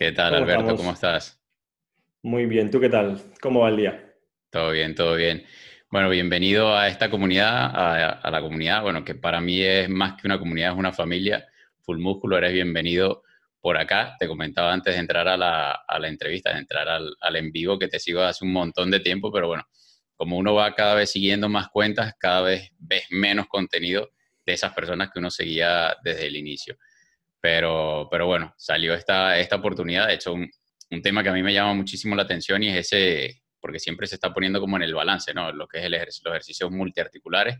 ¿Qué tal, Alberto? ¿Cómo estás? Muy bien, ¿tú qué tal? ¿Cómo va el día? Todo bien, todo bien. Bueno, bienvenido a esta comunidad, a, la comunidad, bueno, que para mí es más que una comunidad, es una familia. Full Músculo, eres bienvenido por acá. Te comentaba antes de entrar a la, entrevista, de entrar al, en vivo, que te sigo hace un montón de tiempo, pero bueno, como uno va cada vez siguiendo más cuentas, cada vez ves menos contenido de esas personas que uno seguía desde el inicio. Pero, pero bueno, salió esta, oportunidad. De hecho, un, tema que a mí me llama muchísimo la atención y es ese, porque siempre se está poniendo como en el balance, ¿no? Lo que es el los ejercicios multiarticulares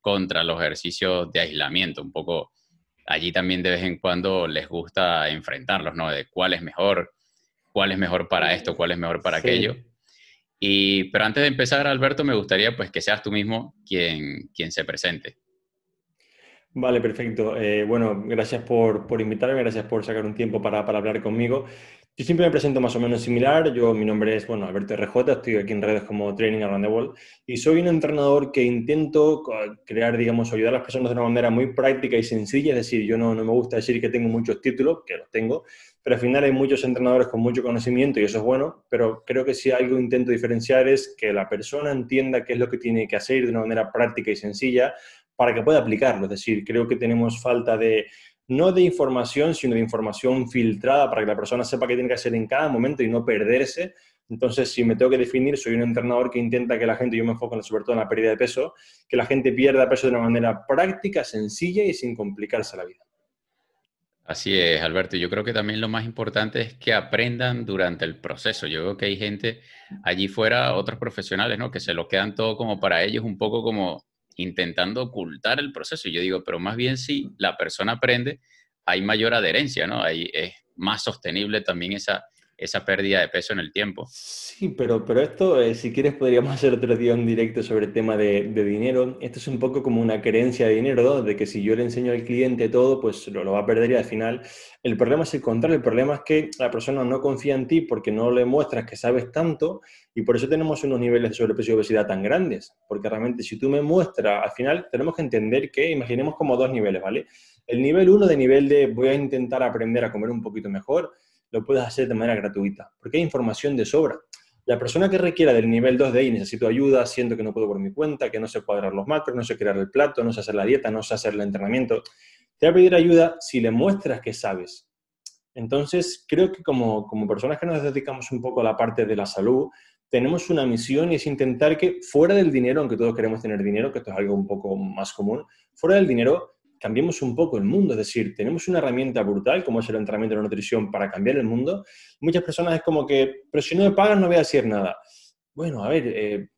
contra los ejercicios de aislamiento. Un poco allí también de vez en cuando les gusta enfrentarlos, ¿no? De cuál es mejor, cuál es mejor para esto, cuál es mejor para aquello. Y, pero antes de empezar, Alberto, me gustaría pues que seas tú mismo quien, quien se presente. Vale, perfecto. Eh, bueno, gracias por, invitarme, gracias por sacar un tiempo para, hablar conmigo. Yo siempre me presento más o menos similar. Yo, mi nombre es, bueno, Alberto RJ, estoy aquí en redes como Training Around the World y soy un entrenador que intento crear, digamos, ayudar a las personas de una manera muy práctica y sencilla. Es decir, yo no, no me gusta decir que tengo muchos títulos, que los tengo, pero al final hay muchos entrenadores con mucho conocimiento y eso es bueno, pero creo que si algo intento diferenciar es que la persona entienda qué es lo que tiene que hacer de una manera práctica y sencilla para que pueda aplicarlo. Es decir, creo que tenemos falta de, no de información, sino de información filtrada para que la persona sepa qué tiene que hacer en cada momento y no perderse. Entonces, si me tengo que definir, soy un entrenador que intenta que la gente, yo me enfoco sobre todo en la pérdida de peso, que la gente pierda peso de una manera práctica, sencilla y sin complicarse la vida. Así es, Alberto. Yo creo que también lo más importante es que aprendan durante el proceso. Yo veo que hay gente allí fuera, otros profesionales, ¿no? Que se lo quedan todo como para ellos, un poco como intentando ocultar el proceso. yo digo, pero más bien si la persona aprende, hay mayor adherencia, ¿no? Ahí es más sostenible también esa, esa pérdida de peso en el tiempo. Sí, pero, pero esto, eh, si quieres, podríamos hacer otro día un directo sobre el tema de, dinero. Esto es un poco como una creencia de dinero, de que si yo le enseño al cliente todo, pues lo, lo va a perder y al final. El problema es el contrario, el problema es que la persona no confía en ti porque no le muestras que sabes tanto y por eso tenemos unos niveles de sobrepeso y obesidad tan grandes. Porque realmente, si tú me muestras, al final tenemos que entender que, imaginemos como dos niveles, ¿vale? El nivel uno de nivel de voy a intentar aprender a comer un poquito mejor lo puedes hacer de manera gratuita, porque hay información de sobra. La persona que requiera del nivel 2 de y necesito ayuda, siento que no puedo por mi cuenta, que no sé cuadrar los macros, no sé crear el plato, no sé hacer la dieta, no sé hacer el entrenamiento, te va a pedir ayuda si le muestras que sabes. Entonces, creo que como, como personas que nos dedicamos un poco a la parte de la salud, tenemos una misión y es intentar que fuera del dinero, aunque todos queremos tener dinero, que esto es algo un poco más común, fuera del dinero cambiemos un poco el mundo. Es decir, tenemos una herramienta brutal como es el entrenamiento de la nutrición para cambiar el mundo. Muchas personas es como que, pero si no me pagas no voy a decir nada. Bueno, a ver, eh,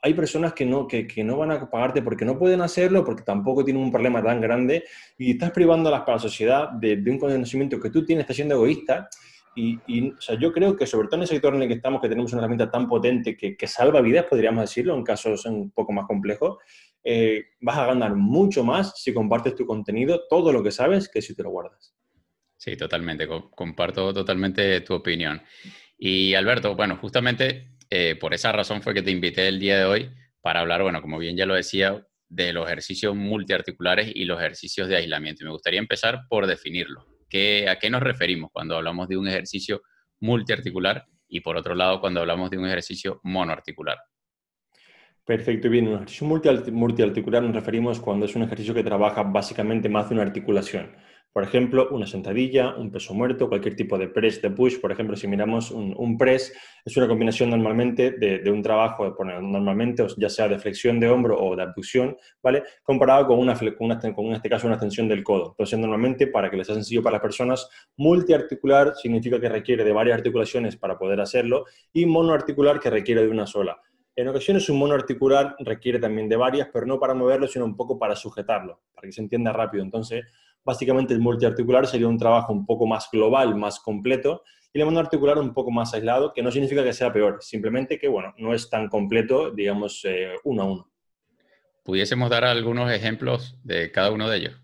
hay personas que no, que, que, no van a pagarte porque no pueden hacerlo, porque tampoco tienen un problema tan grande y estás privando a la, la sociedad de, un conocimiento que tú tienes, estás siendo egoísta. Y, yo creo que sobre todo en el sector en el que estamos, que tenemos una herramienta tan potente que, que salva vidas, podríamos decirlo, en casos un poco más complejos, eh, vas a ganar mucho más si compartes tu contenido, todo lo que sabes, que si te lo guardas. Sí, totalmente, comparto totalmente tu opinión. Y Alberto, bueno, justamente eh, por esa razón fue que te invité el día de hoy para hablar, bueno, como bien ya lo decía, de los ejercicios multiarticulares y los ejercicios de aislamiento. Y me gustaría empezar por definirlo. ¿Qué, ¿A qué nos referimos cuando hablamos de un ejercicio multiarticular y por otro lado cuando hablamos de un ejercicio monoarticular? Perfecto, y bien, Un ejercicio multiarticular nos referimos cuando es un ejercicio que trabaja básicamente más de una articulación. Por ejemplo, una sentadilla, un peso muerto, cualquier tipo de press, de push. Por ejemplo, si miramos un, press, es una combinación normalmente de, un trabajo, normalmente ya sea de flexión de hombro o de abducción, ¿vale? Comparado con, una, con, en este caso una extensión del codo. Entonces, normalmente, para que les sea sencillo para las personas, multiarticular significa que requiere de varias articulaciones para poder hacerlo y monoarticular que requiere de una sola. En ocasiones un mono articular requiere también de varias, pero no para moverlo, sino un poco para sujetarlo, para que se entienda rápido. Entonces, básicamente el multiarticular sería un trabajo un poco más global, más completo, y el monoarticular un poco más aislado, que no significa que sea peor, simplemente que, bueno, no es tan completo, digamos, eh, uno a uno. ¿Pudiésemos dar algunos ejemplos de cada uno de ellos?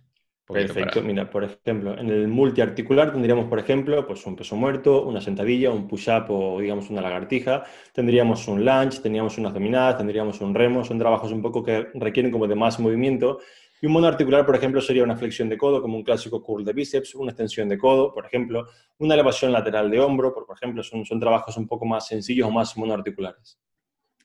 Perfecto, mira, por ejemplo, en el multiarticular tendríamos, por ejemplo, pues un peso muerto, una sentadilla, un push-up o digamos una lagartija, tendríamos un lunge, tendríamos unas dominadas, tendríamos un remo, son trabajos un poco que requieren como de más movimiento. Y un monoarticular, por ejemplo, sería una flexión de codo, como un clásico curl de bíceps, una extensión de codo, por ejemplo, una elevación lateral de hombro, por ejemplo, son, son trabajos un poco más sencillos o más monoarticulares.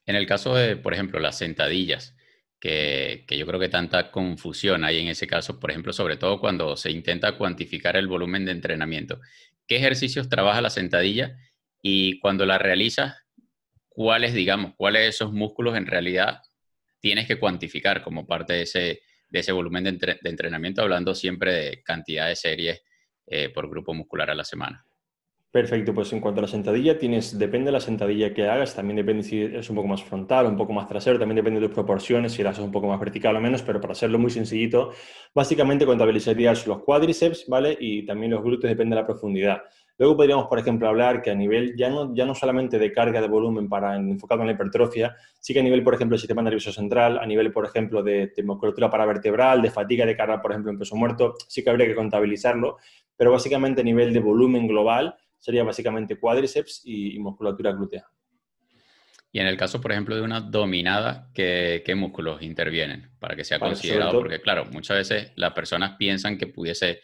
En el caso de, por ejemplo, las sentadillas, que, yo creo que tanta confusión hay en ese caso, por ejemplo, sobre todo cuando se intenta cuantificar el volumen de entrenamiento. ¿Qué ejercicios trabaja la sentadilla y cuando la realizas, cuáles, digamos, cuáles de esos músculos en realidad tienes que cuantificar como parte de ese, volumen de, entrenamiento, hablando siempre de cantidad de series eh, por grupo muscular a la semana? Perfecto, pues en cuanto a la sentadilla, tienes, depende de la sentadilla que hagas, también depende si es un poco más frontal, o un poco más trasero, también depende de tus proporciones, si la haces un poco más vertical o menos, pero para hacerlo muy sencillito, básicamente contabilizarías los cuádriceps, ¿vale? Y también los glúteos, depende de la profundidad. Luego podríamos, por ejemplo, hablar que a nivel ya no, ya no solamente de carga de volumen para enfocado en la hipertrofia, sí que a nivel, por ejemplo, del sistema nervioso central, a nivel, por ejemplo, de, de musculatura paravertebral, de fatiga de carga, por ejemplo, en peso muerto, sí que habría que contabilizarlo, pero básicamente a nivel de volumen global, sería básicamente cuádriceps y, musculatura glútea. Y en el caso, por ejemplo, de una dominada, ¿qué, músculos intervienen para que sea considerado? Porque, claro, muchas veces las personas piensan que pudiese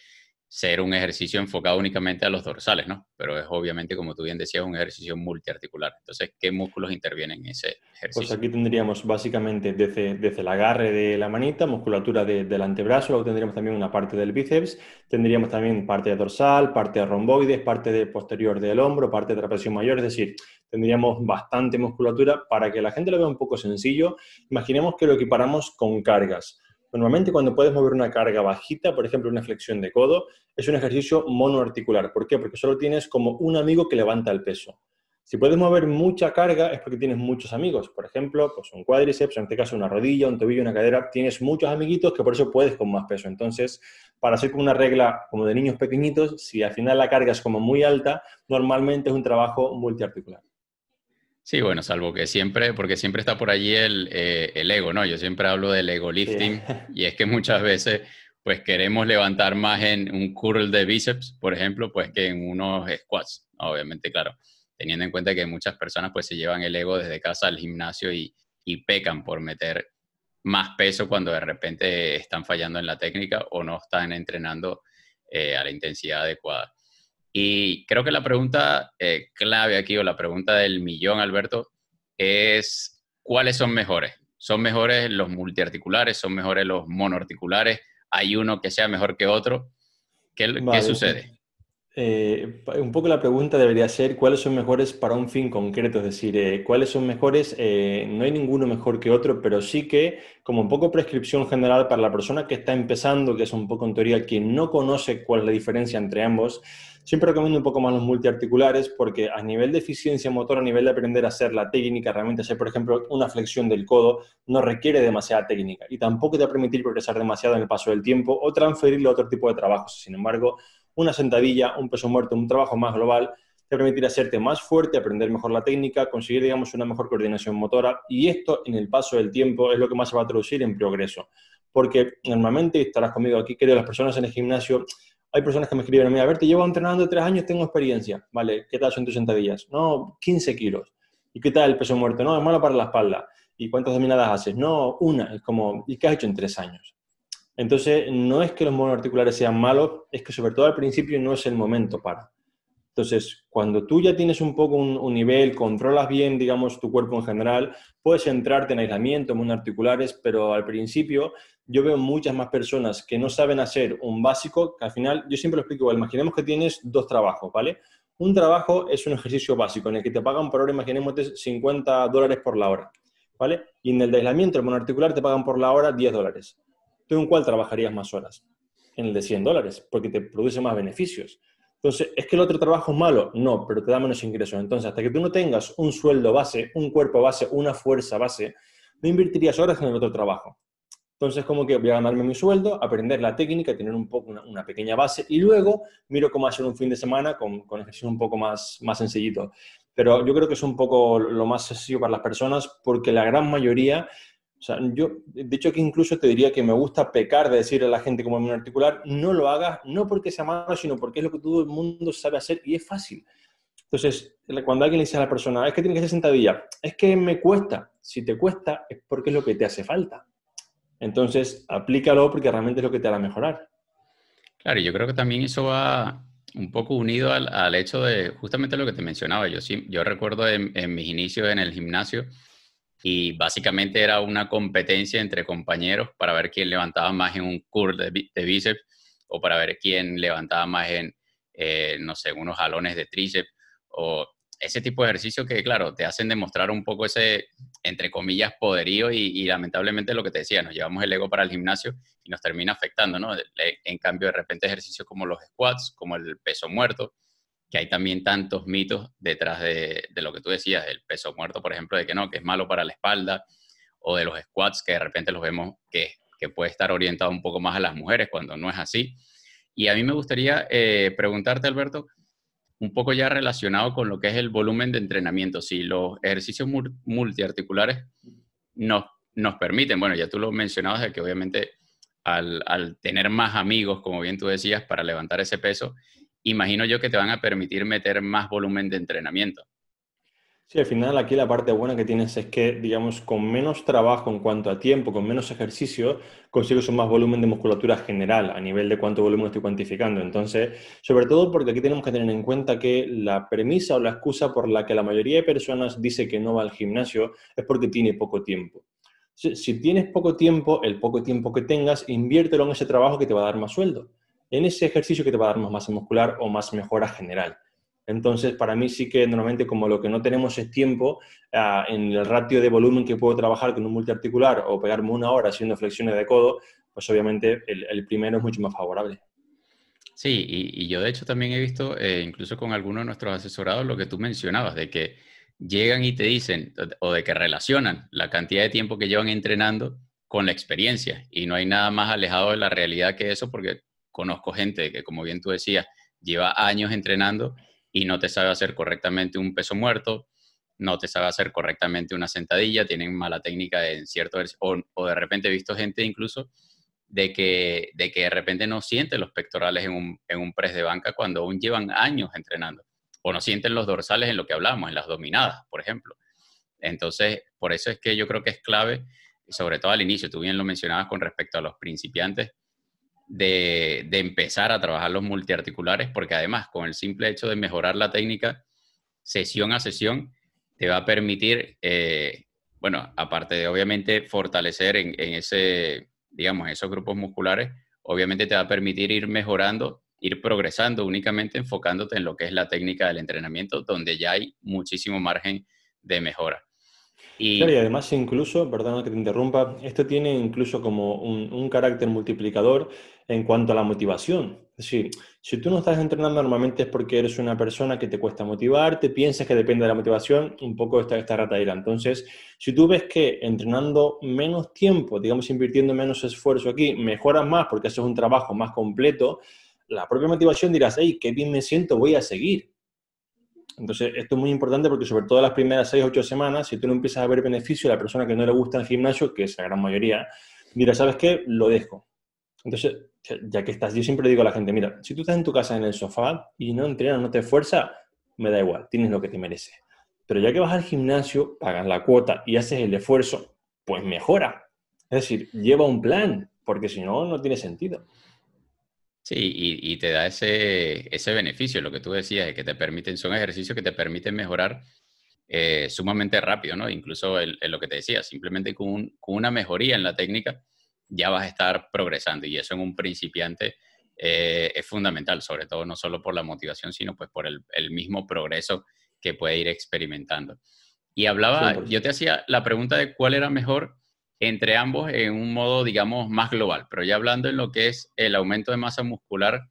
ser un ejercicio enfocado únicamente a los dorsales, ¿no? Pero es obviamente, como tú bien decías, un ejercicio multiarticular. Entonces, ¿qué músculos intervienen en ese pues ejercicio? Pues aquí tendríamos básicamente desde, el agarre de la manita, musculatura del antebrazo, luego tendríamos también una parte del bíceps, tendríamos también parte dorsal, parte de romboides, parte de posterior del hombro, parte de trapecio mayor, es decir, tendríamos bastante musculatura para que la gente lo vea un poco sencillo. Imaginemos que lo equiparamos con cargas Normalmente cuando puedes mover una carga bajita, por ejemplo una flexión de codo, es un ejercicio monoarticular. ¿Por qué? Porque solo tienes como un amigo que levanta el peso. Si puedes mover mucha carga es porque tienes muchos amigos. Por ejemplo, pues un cuádriceps, en este caso una rodilla, un tobillo, una cadera, tienes muchos amiguitos que por eso puedes con más peso. Entonces, para hacer como una regla como de niños pequeñitos, si al final la carga es como muy alta, normalmente es un trabajo multiarticular. Sí, bueno, salvo que siempre, porque siempre está por allí el, eh, ego, ¿no? Yo siempre hablo del ego lifting y es que muchas veces pues queremos levantar más en un curl de bíceps, por ejemplo, pues que en unos squats, obviamente, claro, teniendo en cuenta que muchas personas pues se llevan el ego desde casa al gimnasio y, pecan por meter más peso cuando de repente están fallando en la técnica o no están entrenando eh, a la intensidad adecuada. Y creo que la pregunta eh, clave aquí, o la pregunta del millón, Alberto, es ¿cuáles son mejores? ¿Son mejores los multiarticulares? ¿Son mejores los monoarticulares? ¿Hay uno que sea mejor que otro? ¿Qué, sucede? Eh, un poco la pregunta debería ser cuáles son mejores para un fin concreto, es decir, eh, cuáles son mejores, no hay ninguno mejor que otro, pero sí que como un poco prescripción general para la persona que está empezando, que es un poco en teoría quien no conoce cuál es la diferencia entre ambos, Siempre recomiendo un poco más los multiarticulares porque a nivel de eficiencia motor, a nivel de aprender a hacer la técnica, realmente hacer, por ejemplo, una flexión del codo no requiere demasiada técnica y tampoco te va a permitir progresar demasiado en el paso del tiempo o transferirlo a otro tipo de trabajos. Sin embargo, una sentadilla, un peso muerto, un trabajo más global te permitirá hacerte más fuerte, aprender mejor la técnica, conseguir, digamos, una mejor coordinación motora y esto en el paso del tiempo es lo que más se va a traducir en progreso. Porque normalmente, estarás conmigo aquí, creo, las personas en el gimnasio hay personas que me escriben, mira, a ver, te llevo entrenando tres años, tengo experiencia. Vale, ¿qué tal son tus días? No, 15 kilos. ¿Y qué tal el peso muerto? No, es malo para la espalda. ¿Y cuántas dominadas haces? No, una. Es como, ¿y qué has hecho en tres años? Entonces, no es que los monos articulares sean malos, es que sobre todo al principio no es el momento para. Entonces, cuando tú ya tienes un poco un, nivel, controlas bien, digamos, tu cuerpo en general, puedes entrarte en aislamiento, en monoarticulares, pero al principio yo veo muchas más personas que no saben hacer un básico, que al final, yo siempre lo explico, imaginemos que tienes dos trabajos, ¿vale? Un trabajo es un ejercicio básico en el que te pagan por hora, imaginemos 50 dólares por la hora, ¿vale? Y en el de aislamiento, el monoarticular, te pagan por la hora 10 dólares. ¿Tú en cuál trabajarías más horas? En el de 100 dólares, porque te produce más beneficios. Entonces, ¿es que el otro trabajo es malo? No, pero te da menos ingresos. Entonces, hasta que tú no tengas un sueldo base, un cuerpo base, una fuerza base, no invertirías horas en el otro trabajo. Entonces, como que voy a ganarme mi sueldo, aprender la técnica, tener un poco una, pequeña base y luego miro cómo hacer un fin de semana con, ejercicio un poco más, más sencillito. Pero yo creo que es un poco lo más sencillo para las personas porque la gran mayoría o sea, yo, de hecho, que incluso te diría que me gusta pecar de decirle a la gente como en articular, no lo hagas, no porque sea malo, sino porque es lo que todo el mundo sabe hacer y es fácil. Entonces, cuando alguien le dice a la persona, es que tiene que hacer sentadilla, es que me cuesta. Si te cuesta, es porque es lo que te hace falta. Entonces, aplícalo porque realmente es lo que te hará mejorar. Claro, y yo creo que también eso va un poco unido al, al hecho de justamente lo que te mencionaba. Yo, sí, yo recuerdo en mis inicios en el gimnasio, y básicamente era una competencia entre compañeros para ver quién levantaba más en un curl de, bíceps o para ver quién levantaba más en, eh, no sé, unos jalones de tríceps o ese tipo de ejercicios que, claro, te hacen demostrar un poco ese, entre comillas, poderío y, y, lamentablemente lo que te decía, nos llevamos el ego para el gimnasio y nos termina afectando, ¿no? En cambio, de repente ejercicios como los squats, como el peso muerto, que hay también tantos mitos detrás de, lo que tú decías, el peso muerto, por ejemplo, de que no, que es malo para la espalda, o de los squats, que de repente los vemos que, que puede estar orientado un poco más a las mujeres cuando no es así. Y a mí me gustaría eh, preguntarte, Alberto, un poco ya relacionado con lo que es el volumen de entrenamiento, si los ejercicios multiarticulares nos, nos permiten, bueno, ya tú lo mencionabas, de que obviamente al, al, tener más amigos, como bien tú decías, para levantar ese peso, imagino yo que te van a permitir meter más volumen de entrenamiento. Sí, al final aquí la parte buena que tienes es que, digamos, con menos trabajo en cuanto a tiempo, con menos ejercicio, consigues un más volumen de musculatura general a nivel de cuánto volumen estoy cuantificando. Entonces, sobre todo porque aquí tenemos que tener en cuenta que la premisa o la excusa por la que la mayoría de personas dice que no va al gimnasio es porque tiene poco tiempo. Si tienes poco tiempo, el poco tiempo que tengas, inviértelo en ese trabajo que te va a dar más sueldo en ese ejercicio que te va a dar más masa muscular o más mejora general. Entonces, para mí sí que normalmente como lo que no tenemos es tiempo, ah, en el ratio de volumen que puedo trabajar con un multiarticular o pegarme una hora haciendo flexiones de codo, pues obviamente el, primero es mucho más favorable. Sí, y, yo de hecho también he visto, eh, incluso con algunos de nuestros asesorados, lo que tú mencionabas, de que llegan y te dicen, o de que relacionan la cantidad de tiempo que llevan entrenando con la experiencia. Y no hay nada más alejado de la realidad que eso, porque conozco gente que, como bien tú decías, lleva años entrenando y no te sabe hacer correctamente un peso muerto, no te sabe hacer correctamente una sentadilla, tienen mala técnica en cierto o, o de repente he visto gente incluso de que, de que de repente no siente los pectorales en un, en un press de banca cuando aún llevan años entrenando, o no sienten los dorsales en lo que hablamos, en las dominadas, por ejemplo. Entonces, por eso es que yo creo que es clave, sobre todo al inicio, tú bien lo mencionabas con respecto a los principiantes, de, empezar a trabajar los multiarticulares, porque además con el simple hecho de mejorar la técnica sesión a sesión, te va a permitir, eh, bueno, aparte de obviamente fortalecer en, en ese, digamos, esos grupos musculares, obviamente te va a permitir ir mejorando, ir progresando únicamente enfocándote en lo que es la técnica del entrenamiento, donde ya hay muchísimo margen de mejora. Y... además incluso, perdón que te interrumpa, esto tiene incluso como un, carácter multiplicador en cuanto a la motivación. Es decir, si tú no estás entrenando normalmente es porque eres una persona que te cuesta motivar, te piensas que depende de la motivación, un poco esta, rata ratadera. Entonces, si tú ves que entrenando menos tiempo, digamos invirtiendo menos esfuerzo aquí, mejoras más porque haces un trabajo más completo, la propia motivación dirás, hey, qué bien me siento, voy a seguir. Entonces, esto es muy importante porque sobre todo las primeras seis o 8 semanas, si tú no empiezas a ver beneficio, la persona que no le gusta el gimnasio, que es la gran mayoría, mira, ¿sabes qué? Lo dejo. Entonces, ya que estás, yo siempre digo a la gente, mira, si tú estás en tu casa en el sofá y no entrenas, no te esfuerzas, me da igual, tienes lo que te mereces. Pero ya que vas al gimnasio, pagas la cuota y haces el esfuerzo, pues mejora. Es decir, lleva un plan, porque si no, no tiene sentido. Sí, y, te da ese, beneficio, lo que tú decías, es que te permiten, son ejercicios que te permiten mejorar eh, sumamente rápido, ¿no? Incluso lo que te decía, simplemente con, una mejoría en la técnica ya vas a estar progresando y eso en un principiante eh, es fundamental, sobre todo no solo por la motivación, sino pues por el, mismo progreso que puede ir experimentando. Y hablaba, yo te hacía la pregunta de cuál era mejor entre ambos en un modo, digamos, más global. Pero ya hablando en lo que es el aumento de masa muscular,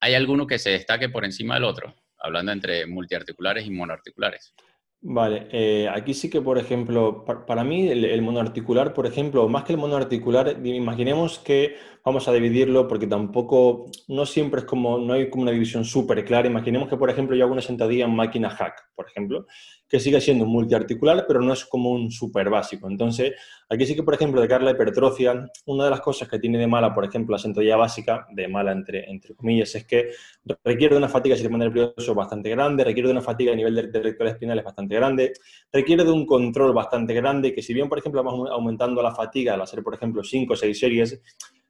¿hay alguno que se destaque por encima del otro? Hablando entre multiarticulares y monoarticulares. Vale, eh, aquí sí que, por ejemplo, para, mí el, el, monoarticular, por ejemplo, más que el monoarticular, imaginemos que vamos a dividirlo porque tampoco, no siempre es como, no hay como una división súper clara. Imaginemos que, por ejemplo, yo hago una sentadilla en máquina hack, por ejemplo, que sigue siendo multiarticular, pero no es como un súper básico. Entonces, aquí sí que, por ejemplo, de cara a la hipertrofia, una de las cosas que tiene de mala, por ejemplo, la sentadilla básica, de mala entre, comillas, es que requiere de una fatiga sistema nervioso bastante grande, requiere de una fatiga a nivel de rectores espinales bastante grande, requiere de un control bastante grande, que si bien, por ejemplo, vamos aumentando la fatiga al hacer, por ejemplo, 5 o 6 series,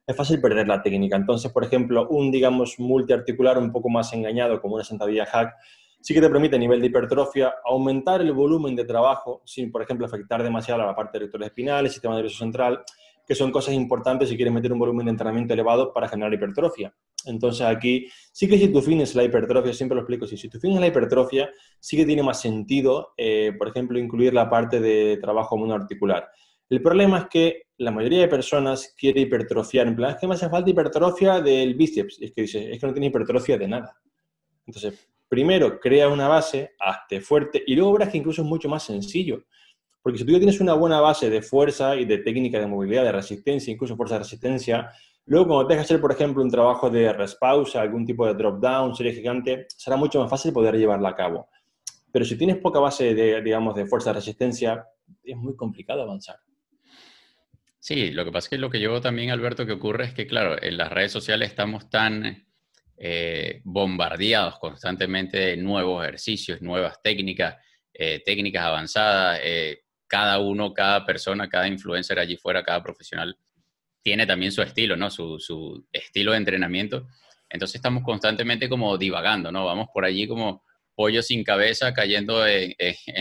es fácil perder la técnica. Entonces, por ejemplo, un, digamos, multiarticular un poco más engañado, como una sentadilla hack, sí que te permite a nivel de hipertrofia aumentar el volumen de trabajo sin, por ejemplo, afectar demasiado a la parte de rector espinal, el sistema nervioso central, que son cosas importantes si quieres meter un volumen de entrenamiento elevado para generar hipertrofia. Entonces aquí sí que si tu fin es la hipertrofia, siempre lo explico, si tu fin es la hipertrofia, sí que tiene más sentido, eh, por ejemplo, incluir la parte de trabajo monoarticular. El problema es que la mayoría de personas quiere hipertrofiar, en plan, es que me hace falta hipertrofia del bíceps, es que dices, es que no tiene hipertrofia de nada. Entonces, primero crea una base, hazte fuerte, y luego verás que incluso es mucho más sencillo. Porque si tú ya tienes una buena base de fuerza y de técnica de movilidad, de resistencia, incluso fuerza de resistencia, luego cuando tengas que hacer, por ejemplo, un trabajo de respausa, algún tipo de drop-down, serie gigante, será mucho más fácil poder llevarla a cabo. Pero si tienes poca base de, digamos, de fuerza de resistencia, es muy complicado avanzar. Sí, lo que pasa es que lo que yo también, Alberto, que ocurre es que, claro, en las redes sociales estamos tan eh, bombardeados constantemente de nuevos ejercicios, nuevas técnicas, eh, técnicas avanzadas. Eh, cada uno, cada persona, cada influencer allí fuera, cada profesional tiene también su estilo, ¿no? Su, estilo de entrenamiento. Entonces estamos constantemente como divagando, ¿no? Vamos por allí como pollo sin cabeza, cayendo en,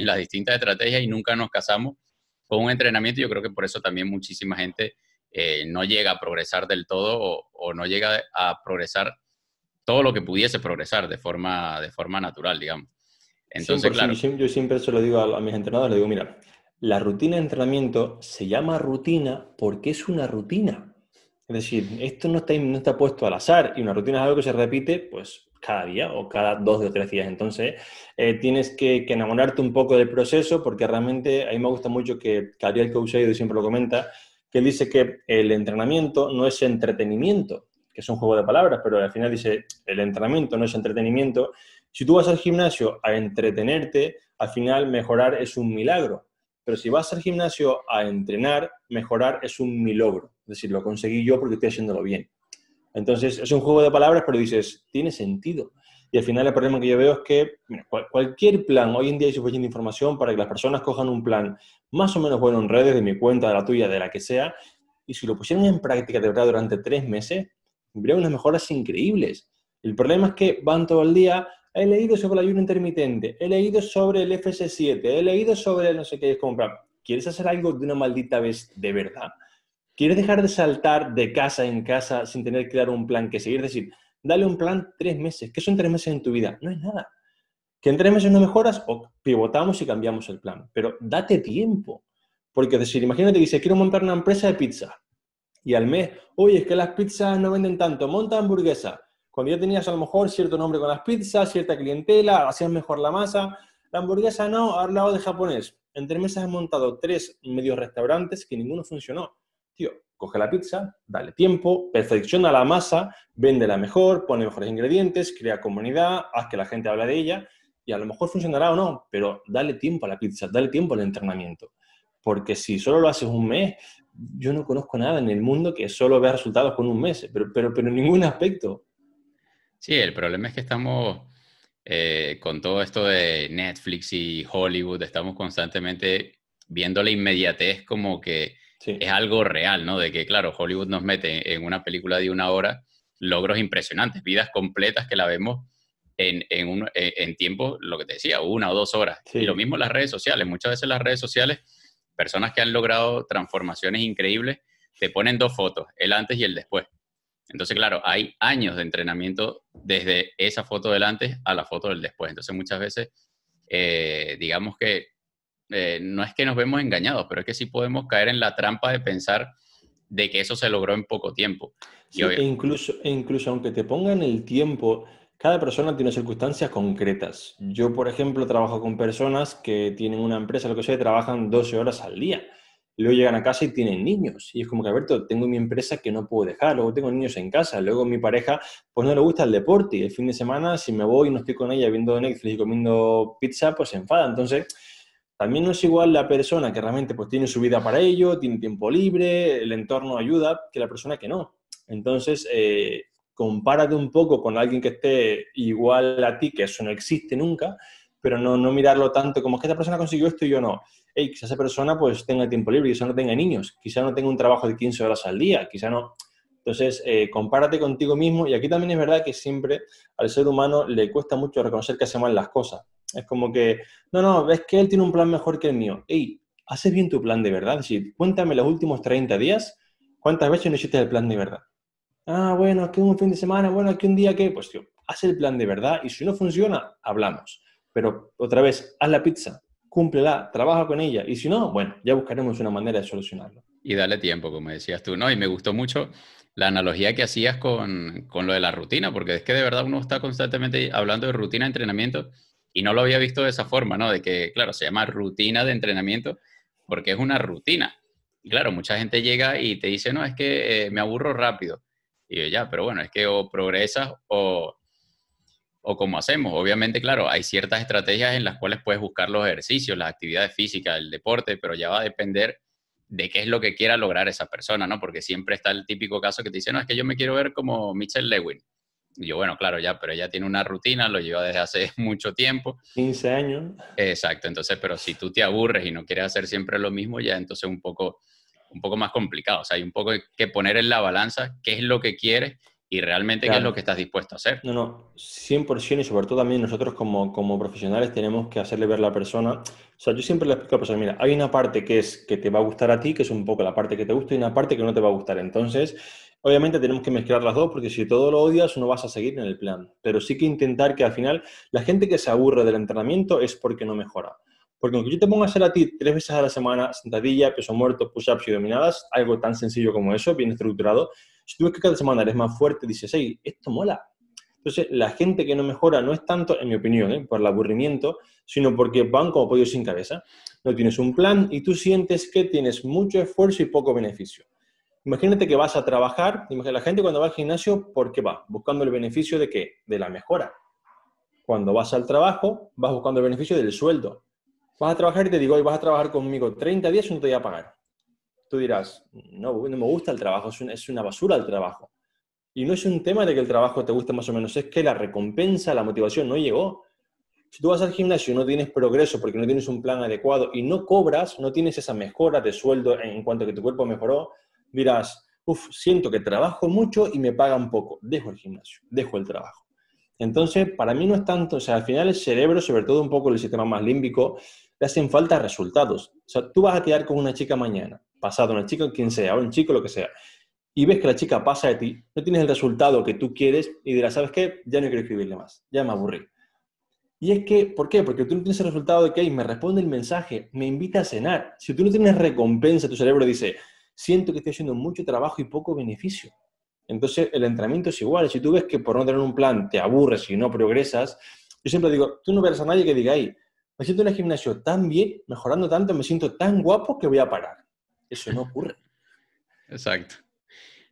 las distintas estrategias y nunca nos casamos con un entrenamiento. Yo creo que por eso también muchísima gente no llega a progresar del todo o no llega a progresar todo lo que pudiese progresar de forma, de forma natural, digamos. Entonces, Yo siempre se lo digo a, mis entrenadores, le digo, mira, la rutina de entrenamiento se llama rutina porque es una rutina. Es decir, esto no está, no está puesto al azar y una rutina es algo que se repite pues cada día o cada dos o tres días. Entonces, eh, tienes que, enamorarte un poco del proceso porque realmente a mí me gusta mucho que, Gabriel Ariel siempre lo comenta, que dice que el entrenamiento no es entretenimiento, es un juego de palabras, pero al final dice, el entrenamiento no es entretenimiento. Si tú vas al gimnasio a entretenerte, al final mejorar es un milagro. Pero si vas al gimnasio a entrenar, mejorar es un milagro. Es decir, lo conseguí yo porque estoy haciéndolo bien. Entonces, es un juego de palabras, pero dices, tiene sentido. Y al final el problema que yo veo es que cualquier plan, hoy en día hay suficiente información para que las personas cojan un plan más o menos bueno en redes, de mi cuenta, de la tuya, de la que sea, y si lo pusieran en práctica de verdad durante tres meses, Habría unas mejoras increíbles. El problema es que van todo el día, he leído sobre la ayuno intermitente, he leído sobre el FS7, he leído sobre no sé qué es comprar. ¿Quieres hacer algo de una maldita vez de verdad? ¿Quieres dejar de saltar de casa en casa sin tener que dar un plan que seguir? Es decir, dale un plan tres meses. ¿Qué son tres meses en tu vida? No es nada. Que en tres meses no mejoras o pivotamos y cambiamos el plan. Pero date tiempo. Porque es decir, imagínate que dices, quiero montar una empresa de pizza y al mes, oye, es que las pizzas no venden tanto, monta hamburguesa. Cuando ya tenías a lo mejor cierto nombre con las pizzas, cierta clientela, hacías mejor la masa, la hamburguesa no, ha hablado de japonés. Entre tres meses montado tres medios restaurantes que ninguno funcionó. Tío, coge la pizza, dale tiempo, perfecciona la masa, vende la mejor, pone mejores ingredientes, crea comunidad, haz que la gente hable de ella y a lo mejor funcionará o no, pero dale tiempo a la pizza, dale tiempo al entrenamiento. Porque si solo lo haces un mes, yo no conozco nada en el mundo que solo vea resultados con un mes, pero, en ningún aspecto. Sí, el problema es que estamos eh, con todo esto de Netflix y Hollywood, estamos constantemente viendo la inmediatez como que es algo real, ¿no? De que, claro, Hollywood nos mete en una película de una hora logros impresionantes, vidas completas que la vemos en, tiempo, lo que te decía, una o dos horas. Y lo mismo las redes sociales, muchas veces las redes sociales personas que han logrado transformaciones increíbles, te ponen dos fotos, el antes y el después. Entonces, claro, hay años de entrenamiento desde esa foto del antes a la foto del después. Entonces, muchas veces, eh, digamos que eh, no es que nos vemos engañados, pero es que sí podemos caer en la trampa de pensar de que eso se logró en poco tiempo. E incluso, e incluso aunque te pongan el tiempo, cada persona tiene circunstancias concretas. Yo, por ejemplo, trabajo con personas que tienen una empresa, lo que sea, trabajan 12 horas al día. Luego llegan a casa y tienen niños. Y es como que, Alberto, tengo mi empresa que no puedo dejar, luego tengo niños en casa, luego mi pareja, pues no le gusta el deporte. Y el fin de semana, si me voy y no estoy con ella viendo Netflix y comiendo pizza, pues se enfada. Entonces, también no es igual la persona que realmente pues, tiene su vida para ello, tiene tiempo libre, el entorno ayuda, que la persona que no. Entonces, eh, compárate un poco con alguien que esté igual a ti, que eso no existe nunca, pero no, no mirarlo tanto como es que esta persona consiguió esto y yo no. Hey, quizá esa persona pues tenga tiempo libre, quizá no tenga niños, quizá no tenga un trabajo de 15 horas al día, quizá no. Entonces, eh, compárate contigo mismo y aquí también es verdad que siempre al ser humano le cuesta mucho reconocer que hace mal las cosas. Es como que, no, no, ves que él tiene un plan mejor que el mío. Ey, haces bien tu plan de verdad. Es decir, cuéntame los últimos 30 días cuántas veces no hiciste el plan de verdad ah, bueno, aquí un fin de semana, bueno, aquí un día ¿qué? pues tío, haz el plan de verdad y si no funciona, hablamos. Pero otra vez, haz la pizza, cúmplela, trabaja con ella y si no, bueno, ya buscaremos una manera de solucionarlo. Y dale tiempo, como decías tú, ¿no? Y me gustó mucho la analogía que hacías con, lo de la rutina, porque es que de verdad uno está constantemente hablando de rutina de entrenamiento y no lo había visto de esa forma, ¿no? De que, claro, se llama rutina de entrenamiento porque es una rutina. claro, mucha gente llega y te dice, no, es que eh, me aburro rápido. Y yo, ya, pero bueno, es que o progresas o, o como hacemos. Obviamente, claro, hay ciertas estrategias en las cuales puedes buscar los ejercicios, las actividades físicas, el deporte, pero ya va a depender de qué es lo que quiera lograr esa persona, ¿no? Porque siempre está el típico caso que te dicen, no, es que yo me quiero ver como michelle Lewin. Y yo, bueno, claro, ya, pero ella tiene una rutina, lo lleva desde hace mucho tiempo. 15 años. Exacto, entonces, pero si tú te aburres y no quieres hacer siempre lo mismo, ya entonces un poco un poco más complicado. O sea, hay un poco que poner en la balanza qué es lo que quieres y realmente qué es lo que estás dispuesto a hacer. No, no, 100% y sobre todo también nosotros como, como profesionales tenemos que hacerle ver a la persona. O sea, yo siempre le explico a la persona, mira, hay una parte que es que te va a gustar a ti, que es un poco la parte que te gusta, y una parte que no te va a gustar. Entonces, obviamente tenemos que mezclar las dos porque si todo lo odias no vas a seguir en el plan. Pero sí que intentar que al final la gente que se aburre del entrenamiento es porque no mejora. Porque aunque yo te ponga a hacer a ti tres veces a la semana sentadilla, peso muerto, push-ups y dominadas, algo tan sencillo como eso, bien estructurado, si tú ves que cada semana eres más fuerte, dices, hey, esto mola. Entonces, la gente que no mejora no es tanto, en mi opinión, ¿eh? por el aburrimiento, sino porque van como pollos sin cabeza. No tienes un plan y tú sientes que tienes mucho esfuerzo y poco beneficio. Imagínate que vas a trabajar, imagínate, la gente cuando va al gimnasio, ¿por qué va? Buscando el beneficio de qué? De la mejora. Cuando vas al trabajo, vas buscando el beneficio del sueldo vas a trabajar y te digo, hoy vas a trabajar conmigo 30 días y no te voy a pagar. Tú dirás, no, no me gusta el trabajo, es una, basura el trabajo. Y no es un tema de que el trabajo te guste más o menos, es que la recompensa, la motivación no llegó. Si tú vas al gimnasio y no tienes progreso porque no tienes un plan adecuado y no cobras, no tienes esa mejora de sueldo en cuanto a que tu cuerpo mejoró, dirás, uff, siento que trabajo mucho y me pagan poco, dejo el gimnasio, dejo el trabajo. Entonces, para mí no es tanto, o sea, al final el cerebro, sobre todo un poco el sistema más límbico, le hacen falta resultados. O sea, tú vas a quedar con una chica mañana, pasado una chica, quien sea, o un chico, lo que sea, y ves que la chica pasa de ti, no tienes el resultado que tú quieres y dirás, ¿sabes qué? Ya no quiero escribirle más, ya me aburrí. Y es que, ¿por qué? Porque tú no tienes el resultado de que, ahí me responde el mensaje, me invita a cenar. Si tú no tienes recompensa, tu cerebro dice, siento que estoy haciendo mucho trabajo y poco beneficio. Entonces, el entrenamiento es igual. Si tú ves que por no tener un plan te aburres y no progresas, yo siempre digo, tú no verás a nadie que diga, ahí me siento en el gimnasio tan bien, mejorando tanto, me siento tan guapo que voy a parar. Eso no ocurre. Exacto.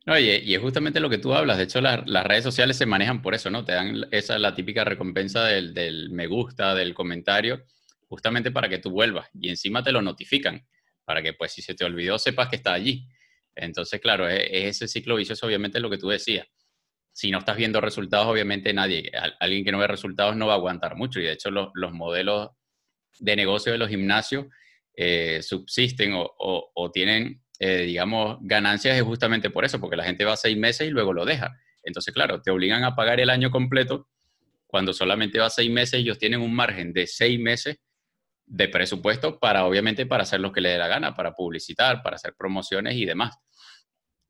Oye, y es justamente lo que tú hablas. De hecho, las, redes sociales se manejan por eso, ¿no? Te dan esa la típica recompensa del, me gusta, del comentario, justamente para que tú vuelvas. Y encima te lo notifican, para que pues si se te olvidó sepas que está allí. Entonces, claro, es, ese ciclo vicioso, obviamente, lo que tú decías. Si no estás viendo resultados, obviamente nadie, alguien que no ve resultados no va a aguantar mucho. Y de hecho, los modelos de negocio de los gimnasios eh, subsisten o, tienen, eh, digamos, ganancias es justamente por eso, porque la gente va seis meses y luego lo deja. Entonces, claro, te obligan a pagar el año completo cuando solamente va seis meses, y ellos tienen un margen de seis meses de presupuesto para, obviamente, para hacer lo que les dé la gana, para publicitar, para hacer promociones y demás.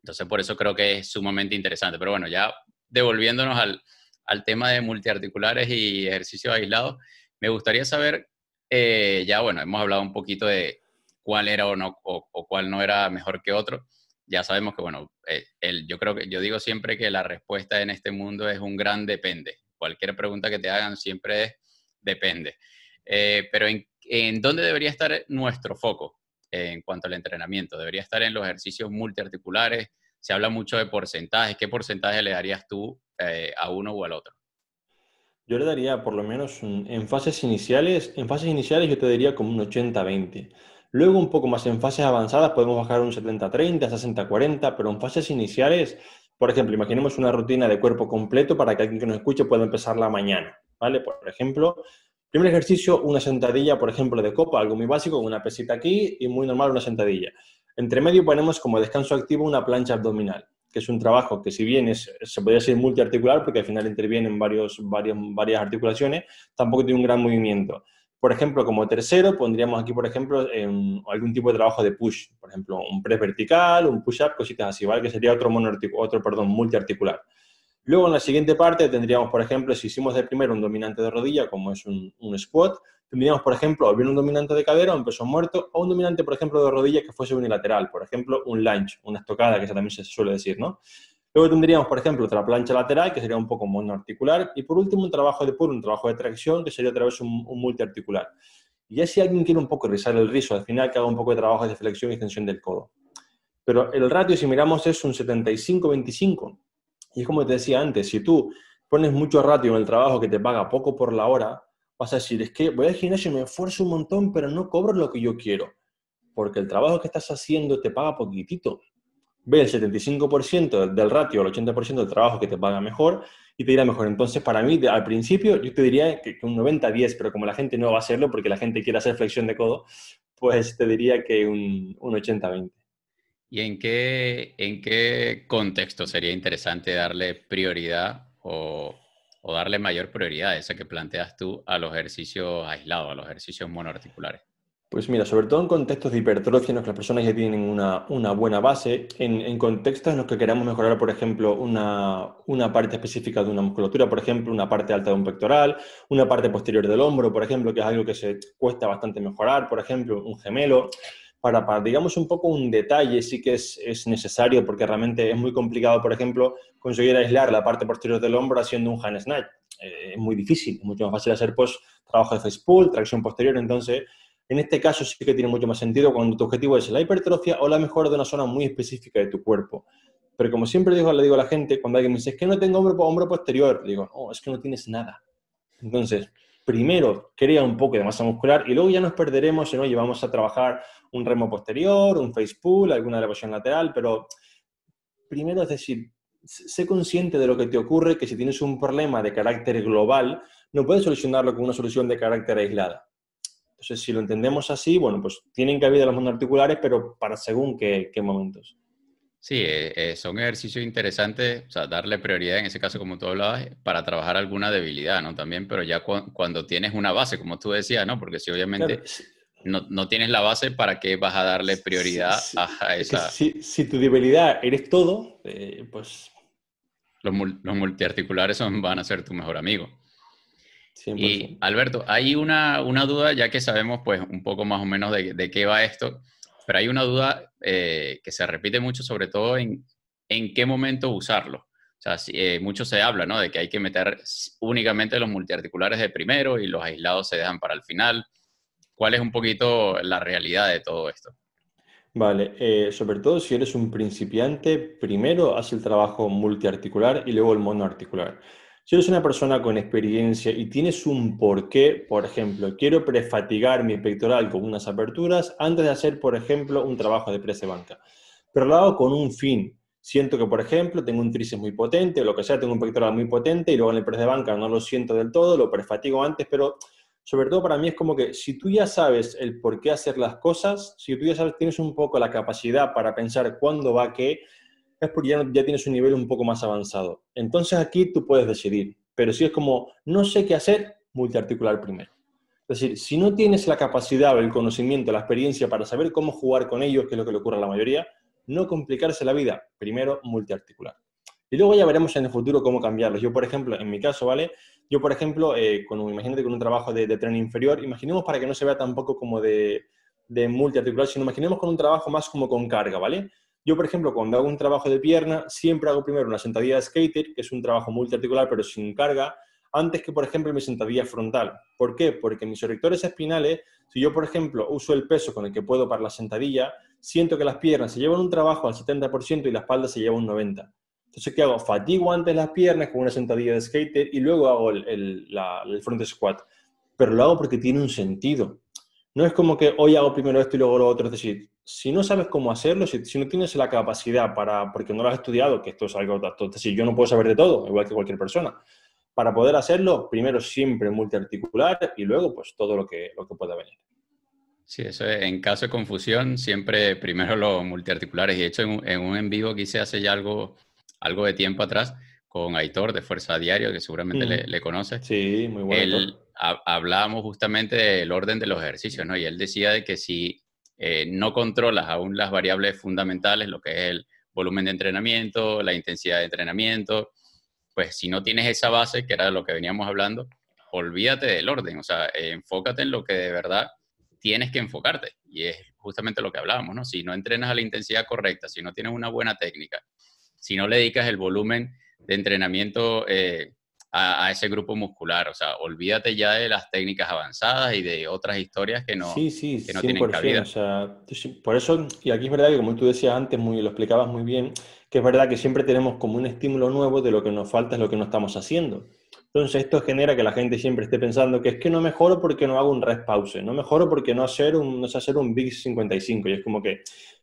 Entonces, por eso creo que es sumamente interesante. Pero bueno, ya devolviéndonos al, al tema de multiarticulares y ejercicios aislados, me gustaría saber eh, ya bueno, hemos hablado un poquito de cuál era o no o, cuál no era mejor que otro. Ya sabemos que bueno, eh, yo creo que yo digo siempre que la respuesta en este mundo es un gran depende. Cualquier pregunta que te hagan siempre es depende. Eh, pero en, en, dónde debería estar nuestro foco en cuanto al entrenamiento? Debería estar en los ejercicios multiarticulares. Se habla mucho de porcentajes. ¿Qué porcentaje le darías tú a uno o al otro? Yo le daría por lo menos en fases iniciales, en fases iniciales yo te diría como un 80-20. Luego un poco más en fases avanzadas podemos bajar un 70-30, 60-40, pero en fases iniciales, por ejemplo, imaginemos una rutina de cuerpo completo para que alguien que nos escuche pueda empezar la mañana, ¿vale? Por ejemplo, primer ejercicio, una sentadilla, por ejemplo, de copa, algo muy básico, una pesita aquí y muy normal una sentadilla. Entre medio ponemos como descanso activo una plancha abdominal que es un trabajo que si bien es, se podría decir multiarticular, porque al final intervienen varios, varios, varias articulaciones, tampoco tiene un gran movimiento. Por ejemplo, como tercero, pondríamos aquí, por ejemplo, algún tipo de trabajo de push, por ejemplo, un press vertical, un push-up, cositas así, ¿vale? Que sería otro, otro perdón, multiarticular. Luego en la siguiente parte tendríamos, por ejemplo, si hicimos de primero un dominante de rodilla, como es un, squat, tendríamos, por ejemplo, o bien un dominante de cadera, un peso muerto, o un dominante, por ejemplo, de rodilla que fuese unilateral, por ejemplo, un lunge, una estocada, que también se suele decir, ¿no? Luego tendríamos, por ejemplo, otra plancha lateral, que sería un poco monoarticular, y por último un trabajo de puro, un trabajo de tracción, que sería otra vez un, un multiarticular. Y ya si alguien quiere un poco rizar el rizo, al final que haga un poco de trabajo de flexión y extensión del codo. Pero el ratio, si miramos, es un 75-25 y es como te decía antes, si tú pones mucho ratio en el trabajo que te paga poco por la hora, vas a decir, es que voy al gimnasio, me esfuerzo un montón, pero no cobro lo que yo quiero, porque el trabajo que estás haciendo te paga poquitito. Ve el 75% del ratio, el 80% del trabajo que te paga mejor y te dirá mejor. Entonces, para mí, al principio, yo te diría que, un 90-10, pero como la gente no va a hacerlo porque la gente quiere hacer flexión de codo, pues te diría que un, un 80-20. ¿Y en qué, en qué contexto sería interesante darle prioridad o, darle mayor prioridad, esa que planteas tú, a los ejercicios aislados, a los ejercicios monoarticulares? Pues mira, sobre todo en contextos de hipertrofia en los que las personas ya tienen una, buena base, en, contextos en los que queramos mejorar, por ejemplo, una, una, parte específica de una musculatura, por ejemplo, una parte alta de un pectoral, una parte posterior del hombro, por ejemplo, que es algo que se cuesta bastante mejorar, por ejemplo, un gemelo para, digamos, un poco un detalle sí que es, necesario porque realmente es muy complicado, por ejemplo, conseguir aislar la parte posterior del hombro haciendo un hand snatch. Eh, es muy difícil, mucho más fácil hacer pues, trabajo de face pull, tracción posterior, entonces en este caso sí que tiene mucho más sentido cuando tu objetivo es la hipertrofia o la mejora de una zona muy específica de tu cuerpo. Pero como siempre digo, le digo a la gente, cuando alguien me dice, es que no tengo hombro, posterior, digo, no, es que no tienes nada. Entonces, primero crea un poco de masa muscular y luego ya nos perderemos, si ¿no? llevamos a trabajar un remo posterior, un face pull, alguna elevación lateral, pero primero es decir, sé consciente de lo que te ocurre, que si tienes un problema de carácter global, no puedes solucionarlo con una solución de carácter aislada. Entonces, si lo entendemos así, bueno, pues tienen cabida los articulares, pero para según qué momentos. Sí, eh, eh, son ejercicios interesantes, o sea, darle prioridad en ese caso, como tú hablabas, para trabajar alguna debilidad, ¿no? También, pero ya cuando tienes una base, como tú decías, ¿no? Porque si obviamente no, tienes la base, ¿para qué vas a darle prioridad a, esa? Si, tu debilidad eres todo, eh, pues... Los, multiarticulares van a ser tu mejor amigo. Y Alberto, hay una, duda, ya que sabemos pues un poco más o menos de qué va esto pero hay una duda eh, que se repite mucho, sobre todo en, en qué momento usarlo. O sea, eh, mucho se habla, ¿no? De que hay que meter únicamente los multiarticulares de primero y los aislados se dejan para el final. ¿Cuál es un poquito la realidad de todo esto? Vale, eh, sobre todo si eres un principiante, primero haz el trabajo multiarticular y luego el monoarticular. Si eres una persona con experiencia y tienes un porqué, por ejemplo, quiero prefatigar mi pectoral con unas aperturas antes de hacer, por ejemplo, un trabajo de press banca. Pero lo hago con un fin. Siento que, por ejemplo, tengo un tríceps muy potente o lo que sea, tengo un pectoral muy potente y luego en el press de banca no lo siento del todo, lo prefatigo antes, pero sobre todo para mí es como que si tú ya sabes el por qué hacer las cosas, si tú ya sabes, tienes un poco la capacidad para pensar cuándo va qué, es porque ya, tienes un nivel un poco más avanzado. Entonces aquí tú puedes decidir, pero si es como, no sé qué hacer, multiarticular primero. Es decir, si no tienes la capacidad o el conocimiento, la experiencia para saber cómo jugar con ellos, que es lo que le ocurre a la mayoría, no complicarse la vida, primero multiarticular. Y luego ya veremos en el futuro cómo cambiarlos. Yo, por ejemplo, en mi caso, ¿vale? Yo, por ejemplo, eh, con imagínate con un trabajo de, tren inferior, imaginemos para que no se vea tampoco como de, de multiarticular, sino imaginemos con un trabajo más como con carga, ¿vale? Yo, por ejemplo, cuando hago un trabajo de pierna, siempre hago primero una sentadilla de skater, que es un trabajo multiarticular pero sin carga, antes que, por ejemplo, mi sentadilla frontal. ¿Por qué? Porque mis rectores espinales, si yo, por ejemplo, uso el peso con el que puedo para la sentadilla, siento que las piernas se llevan un trabajo al 70% y la espalda se lleva un 90%. Entonces, ¿qué hago? Fatigo antes las piernas con una sentadilla de skater y luego hago el, el front squat. Pero lo hago porque tiene un sentido. No es como que hoy hago primero esto y luego lo otro. Es decir, si no sabes cómo hacerlo, si, no tienes la capacidad para, porque no lo has estudiado, que esto es algo, es decir, yo no puedo saber de todo, igual que cualquier persona. Para poder hacerlo, primero siempre multiarticular y luego pues todo lo que, lo que pueda venir. Sí, eso es. En caso de confusión, siempre primero los multiarticulares. Y de hecho, en un, en vivo que hice hace ya algo, algo de tiempo atrás con Aitor de Fuerza Diario, que seguramente le, mm. le, conoces. Sí, muy bueno hablábamos justamente del orden de los ejercicios, ¿no? Y él decía de que si eh, no controlas aún las variables fundamentales, lo que es el volumen de entrenamiento, la intensidad de entrenamiento, pues si no tienes esa base, que era lo que veníamos hablando, olvídate del orden, o sea, enfócate en lo que de verdad tienes que enfocarte. Y es justamente lo que hablábamos, ¿no? Si no entrenas a la intensidad correcta, si no tienes una buena técnica, si no le dedicas el volumen de entrenamiento eh, a, ese grupo muscular. O sea, olvídate ya de las técnicas avanzadas y de otras historias que no, que no tienen cabida. O sea, por eso, y aquí es verdad que como tú decías antes, muy, lo explicabas muy bien, que es verdad que siempre tenemos como un estímulo nuevo de lo que nos falta es lo que no estamos haciendo. Entonces esto genera que la gente siempre esté pensando que es que no mejoro porque no hago un rest pause, no mejoro porque no, hacer un, no sé hacer un big 55. Y es como que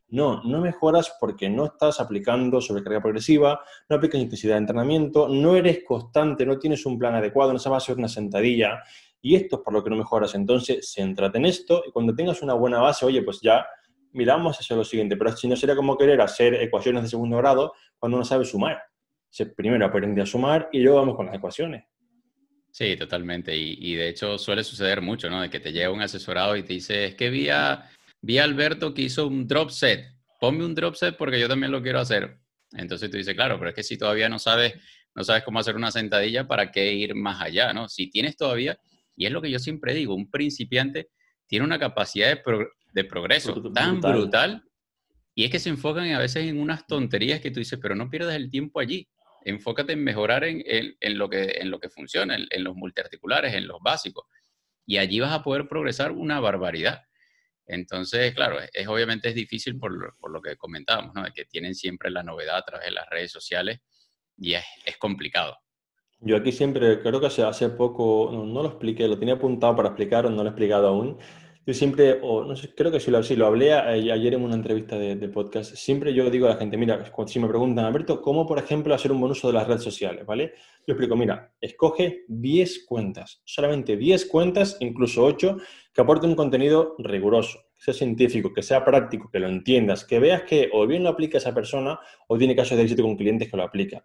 no, no mejoras porque no estás aplicando sobrecarga progresiva, no aplicas intensidad de entrenamiento, no eres constante, no tienes un plan adecuado, no sabes hacer una sentadilla y esto es por lo que no mejoras. Entonces, céntrate en esto y cuando tengas una buena base, oye, pues ya miramos hacia lo siguiente. Pero si no sería como querer hacer ecuaciones de segundo grado cuando no sabe sumar. primero aprende a sumar y luego vamos con las ecuaciones. Sí, totalmente. Y, de hecho suele suceder mucho, ¿no? De que te llega un asesorado y te dice, es que vía vi a Alberto que hizo un drop set. Ponme un drop set porque yo también lo quiero hacer. Entonces tú dices, claro, pero es que si todavía no sabes, no sabes cómo hacer una sentadilla, ¿para qué ir más allá? ¿no? Si tienes todavía, y es lo que yo siempre digo, un principiante tiene una capacidad de, progreso tan brutal y es que se enfocan a veces en unas tonterías que tú dices, pero no pierdas el tiempo allí. Enfócate en mejorar en, lo, que, en lo que funciona, en los multiarticulares, en los básicos. Y allí vas a poder progresar una barbaridad. Entonces, claro, es, obviamente es difícil por lo, que comentábamos, que tienen siempre la novedad a través de las redes sociales y es, complicado. Yo aquí siempre, creo que hace poco, no, lo expliqué, lo tenía apuntado para explicar, o no lo he explicado aún, yo siempre, o no sé, creo que sí lo, hablé eh, ayer en una entrevista de, podcast. Siempre yo digo a la gente, mira, si me preguntan, Alberto, ¿cómo, por ejemplo, hacer un buen uso de las redes sociales? ¿Vale? Yo explico, mira, escoge 10 cuentas, solamente 10 cuentas, incluso 8, que aporten un contenido riguroso, que sea científico, que sea práctico, que lo entiendas, que veas que o bien lo aplica esa persona o tiene casos de éxito con clientes que lo aplica.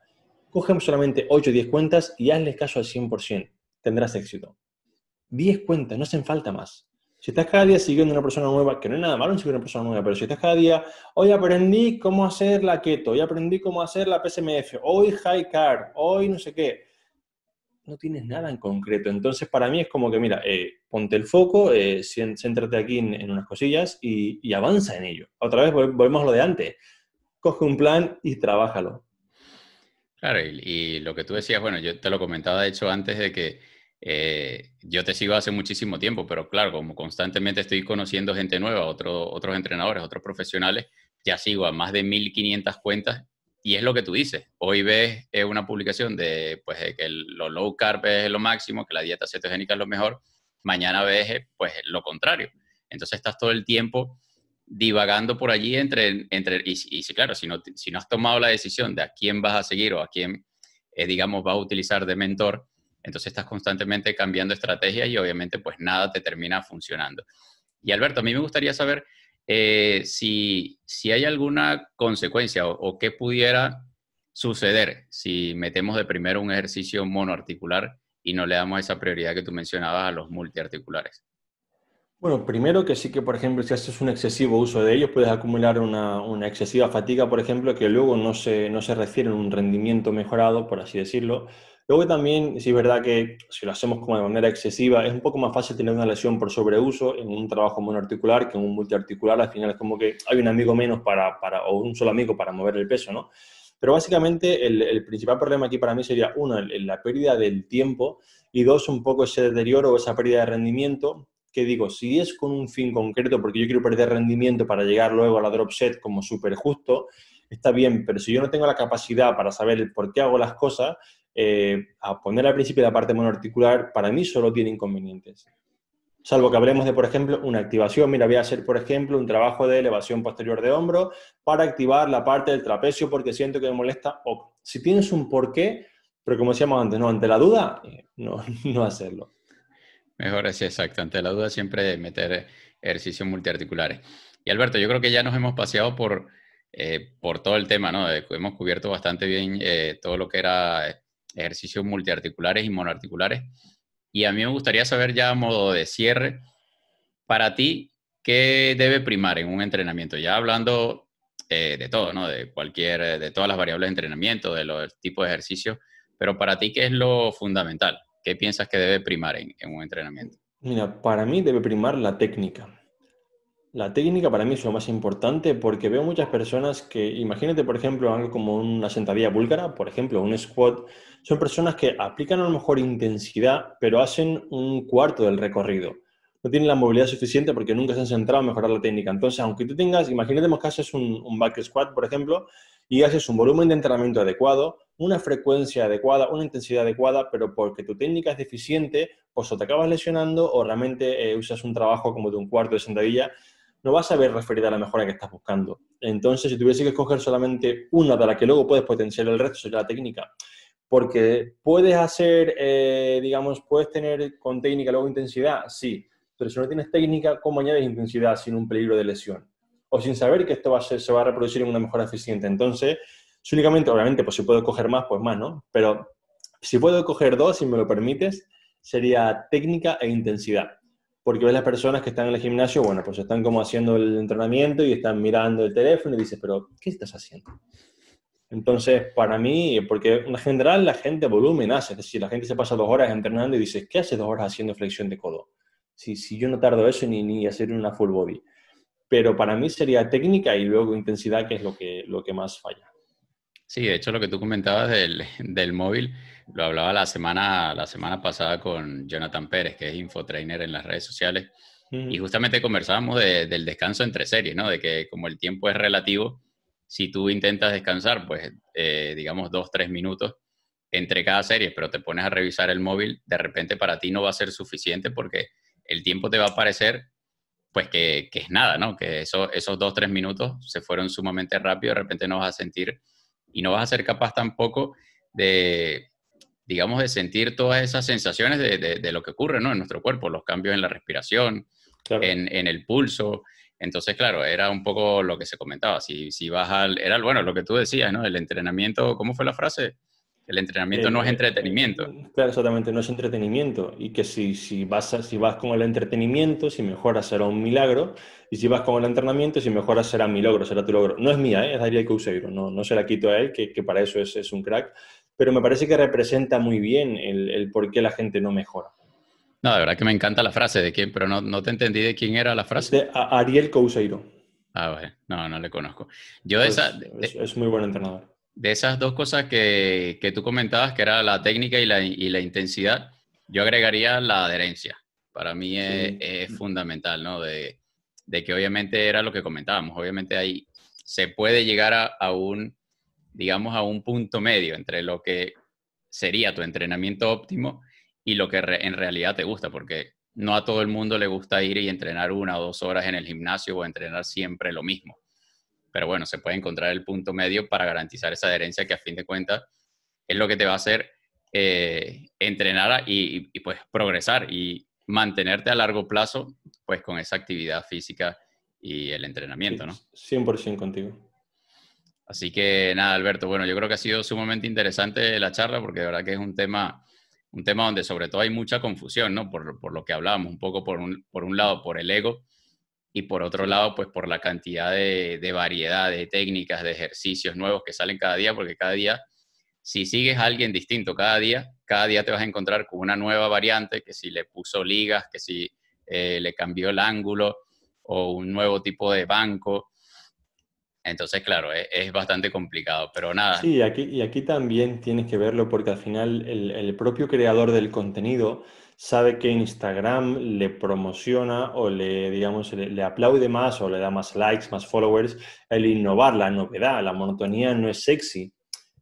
Coge solamente 8 o 10 cuentas y hazles caso al 100%. Tendrás éxito. 10 cuentas, no hacen falta más. Si estás cada día siguiendo una persona nueva, que no es nada malo en seguir una persona nueva, pero si estás cada día, hoy aprendí cómo hacer la keto, hoy aprendí cómo hacer la PSMF, hoy high carb, hoy no sé qué, no tienes nada en concreto. Entonces, para mí es como que, mira, eh, ponte el foco, eh, céntrate aquí en, unas cosillas y, avanza en ello. Otra vez, volvemos a lo de antes. Coge un plan y trabájalo. Claro, y, lo que tú decías, bueno, yo te lo comentaba de hecho antes de que eh, yo te sigo hace muchísimo tiempo, pero claro, como constantemente estoy conociendo gente nueva, otros entrenadores, otros profesionales, ya sigo a más de 1500 cuentas y es lo que tú dices. Hoy ves eh, una publicación de pues, que el, lo low carb es lo máximo, que la dieta cetogénica es lo mejor, mañana ves eh, pues, lo contrario. Entonces estás todo el tiempo divagando por allí entre, entre y, claro, si no, si no has tomado la decisión de a quién vas a seguir o a quién, digamos, va a utilizar de mentor, entonces estás constantemente cambiando estrategias y obviamente pues nada te termina funcionando. Y Alberto, a mí me gustaría saber eh, si, hay alguna consecuencia o, qué pudiera suceder si metemos de primero un ejercicio monoarticular y no le damos esa prioridad que tú mencionabas a los multiarticulares. Bueno, primero que sí que, por ejemplo, si haces un excesivo uso de ellos, puedes acumular una, excesiva fatiga, por ejemplo, que luego no se, no se refiere a un rendimiento mejorado, por así decirlo, Luego también, si es verdad que si lo hacemos como de manera excesiva, es un poco más fácil tener una lesión por sobreuso en un trabajo monoarticular que en un multiarticular. Al final es como que hay un amigo menos para, para o un solo amigo para mover el peso, ¿no? Pero básicamente el, principal problema aquí para mí sería, uno, la pérdida del tiempo y dos, un poco ese deterioro o esa pérdida de rendimiento que digo, si es con un fin concreto, porque yo quiero perder rendimiento para llegar luego a la drop set como súper justo, está bien, pero si yo no tengo la capacidad para saber por qué hago las cosas, eh, a poner al principio la parte monoarticular, para mí solo tiene inconvenientes. Salvo que hablemos de, por ejemplo, una activación. Mira, voy a hacer, por ejemplo, un trabajo de elevación posterior de hombro para activar la parte del trapecio porque siento que me molesta. O si tienes un porqué, pero como decíamos antes, no, ante la duda, eh, no, hacerlo. Mejor es, exacto. Ante la duda, siempre meter ejercicios multiarticulares. Y Alberto, yo creo que ya nos hemos paseado por, eh, por todo el tema, ¿no? Hemos cubierto bastante bien todo lo que era ejercicios multiarticulares y monoarticulares. Y a mí me gustaría saber ya a modo de cierre, para ti, ¿qué debe primar en un entrenamiento? Ya hablando eh, de todo, De cualquier, de todas las variables de entrenamiento, de los tipos de ejercicios, pero para ti, ¿qué es lo fundamental? ¿Qué piensas que debe primar en, en un entrenamiento? Mira, para mí debe primar la técnica. La técnica para mí es lo más importante porque veo muchas personas que, imagínate por ejemplo algo como una sentadilla búlgara, por ejemplo un squat, son personas que aplican a lo mejor intensidad, pero hacen un cuarto del recorrido. No tienen la movilidad suficiente porque nunca se han centrado en mejorar la técnica. Entonces, aunque tú tengas, imagínate que haces un, back squat, por ejemplo, y haces un volumen de entrenamiento adecuado, una frecuencia adecuada, una intensidad adecuada, pero porque tu técnica es deficiente, pues o te acabas lesionando o realmente eh, usas un trabajo como de un cuarto de sentadilla no vas a ver referida a la mejora que estás buscando. Entonces, si tuviese que escoger solamente una de la que luego puedes potenciar el resto, sería la técnica. Porque puedes hacer, eh, digamos, puedes tener con técnica luego intensidad, sí, pero si no tienes técnica, ¿cómo añades intensidad sin un peligro de lesión? O sin saber que esto va a se va a reproducir en una mejora eficiente. Entonces, únicamente, obviamente, pues si puedo escoger más, pues más, ¿no? Pero si puedo escoger dos, si me lo permites, sería técnica e intensidad porque ves las personas que están en el gimnasio, bueno, pues están como haciendo el entrenamiento y están mirando el teléfono y dices, pero, ¿qué estás haciendo? Entonces, para mí, porque en general la gente volumen hace, es decir, la gente se pasa dos horas entrenando y dices, ¿qué haces dos horas haciendo flexión de codo? Si, si yo no tardo eso ni, ni hacer una full body. Pero para mí sería técnica y luego intensidad, que es lo que, lo que más falla. Sí, de hecho, lo que tú comentabas del, del móvil, lo hablaba la semana, la semana pasada con Jonathan Pérez, que es infotrainer en las redes sociales, y justamente conversábamos del descanso entre series, ¿no? De que como el tiempo es relativo, si tú intentas descansar, pues eh, digamos dos, tres minutos entre cada serie, pero te pones a revisar el móvil, de repente para ti no va a ser suficiente porque el tiempo te va a parecer pues que, que es nada, ¿no? Que eso, esos dos, tres minutos se fueron sumamente rápido, de repente no vas a sentir y no vas a ser capaz tampoco de, digamos, de sentir todas esas sensaciones de, de, lo que ocurre ¿no? en nuestro cuerpo, los cambios en la respiración, en, en, el pulso. Entonces, claro, era un poco lo que se comentaba. Si, si vas al. Era, bueno, lo que tú decías, ¿no? El entrenamiento, ¿cómo fue la frase? El entrenamiento no es eh, entretenimiento. Claro, exactamente, no es entretenimiento. Y que si, si, vas si vas con el entretenimiento, si mejoras será un milagro. Y si vas con el entrenamiento, si mejoras será mi logro, será tu logro. No es mía, ¿eh? es Ariel Couseiro, no, no se la quito a él, que, que para eso es, es un crack pero me parece que representa muy bien el, por qué la gente no mejora. No, de verdad que me encanta la frase de quién, pero no, te entendí de quién era la frase. De Ariel Couseiro. Ah, bueno, No, no le conozco. Yo es, muy buen entrenador. De esas dos cosas que, tú comentabas, que era la técnica y la, intensidad, yo agregaría la adherencia. Para mí es, fundamental, ¿no? De, que obviamente era lo que comentábamos. Obviamente ahí se puede llegar a un digamos, a un punto medio entre lo que sería tu entrenamiento óptimo y lo que en realidad te gusta, porque no a todo el mundo le gusta ir y entrenar una o dos horas en el gimnasio o entrenar siempre lo mismo. Pero bueno, se puede encontrar el punto medio para garantizar esa adherencia que a fin de cuentas es lo que te va a hacer eh, entrenar y, y, pues progresar y mantenerte a largo plazo pues con esa actividad física y el entrenamiento, ¿no? 100% contigo. Así que nada, Alberto, bueno, yo creo que ha sido sumamente interesante la charla porque de verdad que es un tema, un tema donde sobre todo hay mucha confusión, ¿no? Por, lo que hablábamos, un poco por un, lado por el ego y por otro lado pues por la cantidad de, variedad de técnicas, de ejercicios nuevos que salen cada día, porque cada día, si sigues a alguien distinto cada día, cada día te vas a encontrar con una nueva variante, que si le puso ligas, que si eh, le cambió el ángulo o un nuevo tipo de banco. Entonces, claro, e, es, bastante complicado, pero nada. Sí, aquí, y aquí también tienes que verlo porque al final el, propio creador del contenido sabe que Instagram le promociona o le, digamos, le, aplaude más o le da más likes, más followers, el innovar, la novedad, la monotonía no es sexy.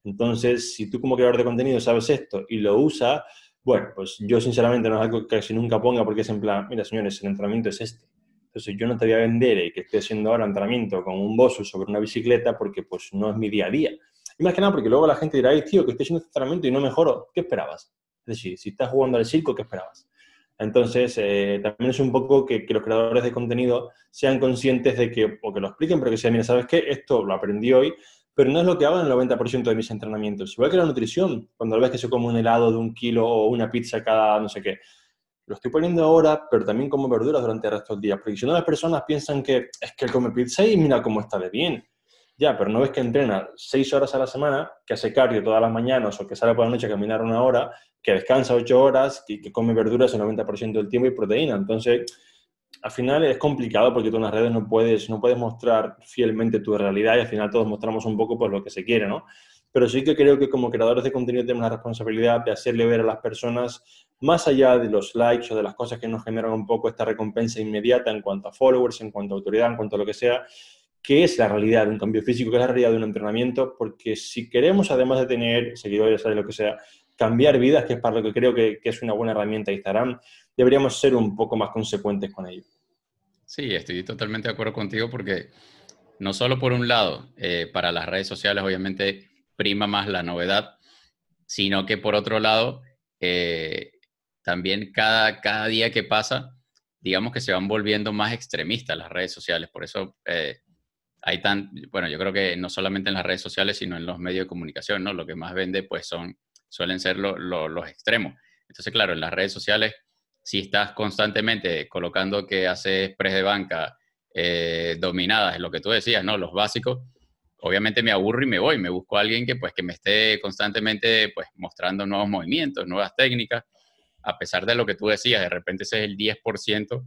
Entonces, si tú como creador de contenido sabes esto y lo usa, bueno, pues yo sinceramente no es algo que casi nunca ponga porque es en plan, mira señores, el entrenamiento es este entonces yo no te voy a vender y eh, que estoy haciendo ahora entrenamiento con un bozo sobre una bicicleta porque pues no es mi día a día. Y más que nada porque luego la gente dirá, tío, que estoy haciendo este entrenamiento y no mejoro, ¿qué esperabas? Es decir, si estás jugando al circo, ¿qué esperabas? Entonces, eh, también es un poco que, los creadores de contenido sean conscientes de que, o que lo expliquen, pero que sean, mira, ¿sabes qué? Esto lo aprendí hoy, pero no es lo que hago en el 90% de mis entrenamientos. Igual que la nutrición, cuando ves que se come un helado de un kilo o una pizza cada no sé qué, lo estoy poniendo ahora, pero también como verduras durante el resto del día. Porque si no, las personas piensan que es que él come pizza y mira cómo está de bien. Ya, pero no ves que entrena seis horas a la semana, que hace cardio todas las mañanas o que sale por la noche a caminar una hora, que descansa ocho horas, y que come verduras el 90% del tiempo y proteína. Entonces, al final es complicado porque tú en las redes no puedes, no puedes mostrar fielmente tu realidad y al final todos mostramos un poco pues, lo que se quiere, ¿no? Pero sí que creo que como creadores de contenido tenemos la responsabilidad de hacerle ver a las personas más allá de los likes o de las cosas que nos generan un poco esta recompensa inmediata en cuanto a followers, en cuanto a autoridad, en cuanto a lo que sea, ¿qué es la realidad de un cambio físico, ¿Qué es la realidad de un entrenamiento, porque si queremos, además de tener seguidores, de lo que sea, cambiar vidas, que es para lo que creo que, es una buena herramienta Instagram, deberíamos ser un poco más consecuentes con ello. Sí, estoy totalmente de acuerdo contigo porque no solo por un lado, eh, para las redes sociales obviamente prima más la novedad, sino que por otro lado, eh, también cada, cada día que pasa, digamos que se van volviendo más extremistas las redes sociales. Por eso eh, hay tan, bueno, yo creo que no solamente en las redes sociales, sino en los medios de comunicación, ¿no? Lo que más vende, pues son, suelen ser los extremos. Entonces, claro, en las redes sociales, si estás constantemente colocando que haces press de banca, eh, dominadas, es lo que tú decías, ¿no? Los básicos, obviamente me aburro y me voy, me busco a alguien que, pues, que me esté constantemente, pues, mostrando nuevos movimientos, nuevas técnicas, a pesar de lo que tú decías, de repente ese es el 10%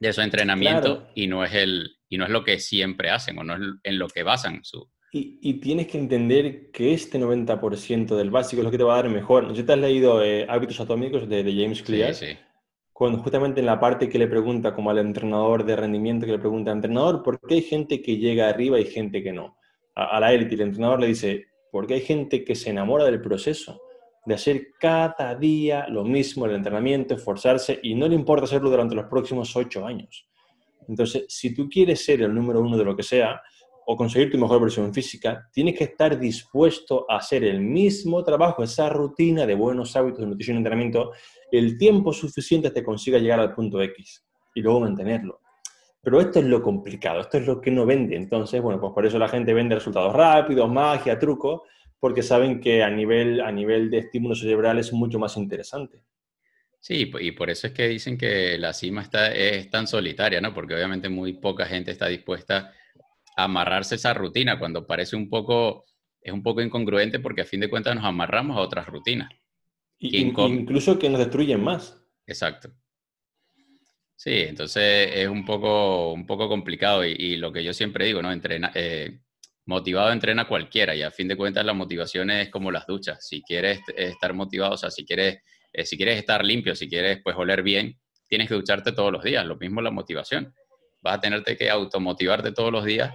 de su entrenamiento y, no es el, y no es lo que siempre hacen o no es en lo que basan su... Y, tienes que entender que este 90% del básico es lo que te va a dar mejor. ¿No te has leído eh, Hábitos Atómicos de, James Clear? Sí, Cuando justamente en la parte que le pregunta como al entrenador de rendimiento, que le pregunta al entrenador, ¿por qué hay gente que llega arriba y gente que no? A, la élite, el entrenador le dice, ¿por qué hay gente que se enamora del proceso de hacer cada día lo mismo, el entrenamiento, esforzarse, y no le importa hacerlo durante los próximos ocho años. Entonces, si tú quieres ser el número uno de lo que sea, o conseguir tu mejor versión física, tienes que estar dispuesto a hacer el mismo trabajo, esa rutina de buenos hábitos de nutrición y entrenamiento, el tiempo suficiente te que llegar al punto X y luego mantenerlo. Pero esto es lo complicado, esto es lo que no vende. Entonces, bueno, pues por eso la gente vende resultados rápidos, magia, trucos, porque saben que a nivel, a nivel de estímulo cerebral es mucho más interesante. Sí, y por eso es que dicen que la cima está, es tan solitaria, ¿no? Porque obviamente muy poca gente está dispuesta a amarrarse esa rutina cuando parece un poco, es un poco incongruente porque a fin de cuentas nos amarramos a otras rutinas. incluso que nos destruyen más. Exacto. Sí, entonces es un poco, un poco complicado y, lo que yo siempre digo, ¿no? Entrena, eh, motivado entrena cualquiera y a fin de cuentas la motivación es como las duchas. Si quieres eh, estar motivado, o sea, si quieres, eh, si quieres estar limpio, si quieres pues oler bien, tienes que ducharte todos los días. Lo mismo la motivación. Vas a tenerte que automotivarte todos los días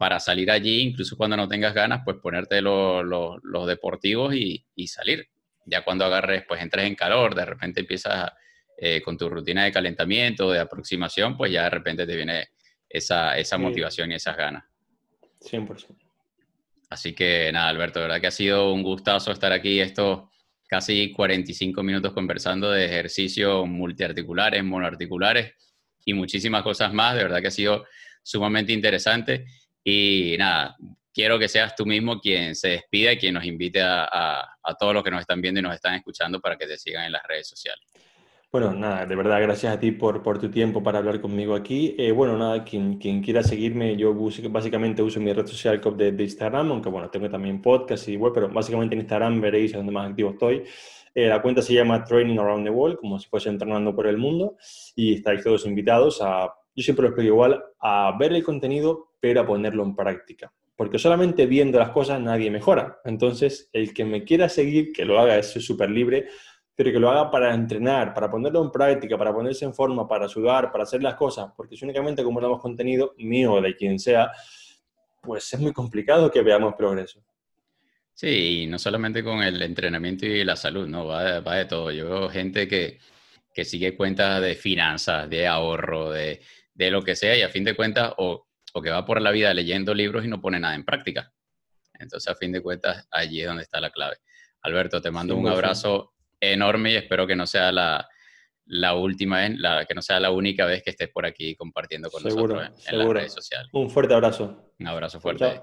para salir allí, incluso cuando no tengas ganas, pues ponerte los deportivos y, salir. Ya cuando agarres, pues entres en calor, de repente empiezas eh, con tu rutina de calentamiento, de aproximación, pues ya de repente te viene esa, esa motivación y esas ganas. 100%. Así que nada, Alberto, de verdad que ha sido un gustazo estar aquí estos casi 45 minutos conversando de ejercicios multiarticulares, monoarticulares y muchísimas cosas más. De verdad que ha sido sumamente interesante. Y nada, quiero que seas tú mismo quien se despida y quien nos invite a, a, a todos los que nos están viendo y nos están escuchando para que te sigan en las redes sociales. Bueno, nada, de verdad, gracias a ti por, por tu tiempo para hablar conmigo aquí. Eh, bueno, nada, quien, quien, quiera seguirme, yo básicamente uso mi red social de, Instagram, aunque bueno, tengo también podcast y web, pero básicamente en Instagram veréis donde más activo estoy. Eh, la cuenta se llama Training Around the World, como si fuese entrenando por el mundo, y estáis todos invitados a, yo siempre les pido igual, a ver el contenido, pero a ponerlo en práctica. Porque solamente viendo las cosas nadie mejora. Entonces, el que me quiera seguir, que lo haga, es súper libre pero que lo haga para entrenar, para ponerlo en práctica, para ponerse en forma, para sudar, para hacer las cosas, porque si únicamente acumulamos contenido mío o de quien sea, pues es muy complicado que veamos progreso. Sí, y no solamente con el entrenamiento y la salud, ¿no? Va de, todo. Yo veo gente que, sigue cuentas de finanzas, de ahorro, de, lo que sea, y a fin de cuentas, o, que va por la vida leyendo libros y no pone nada en práctica. Entonces, a fin de cuentas, allí es donde está la clave. Alberto, te mando un pues, abrazo enorme y espero que no sea la, última vez, la, que no sea la única vez que estés por aquí compartiendo con nosotros en, las redes sociales. Un fuerte abrazo. Un abrazo fuerte.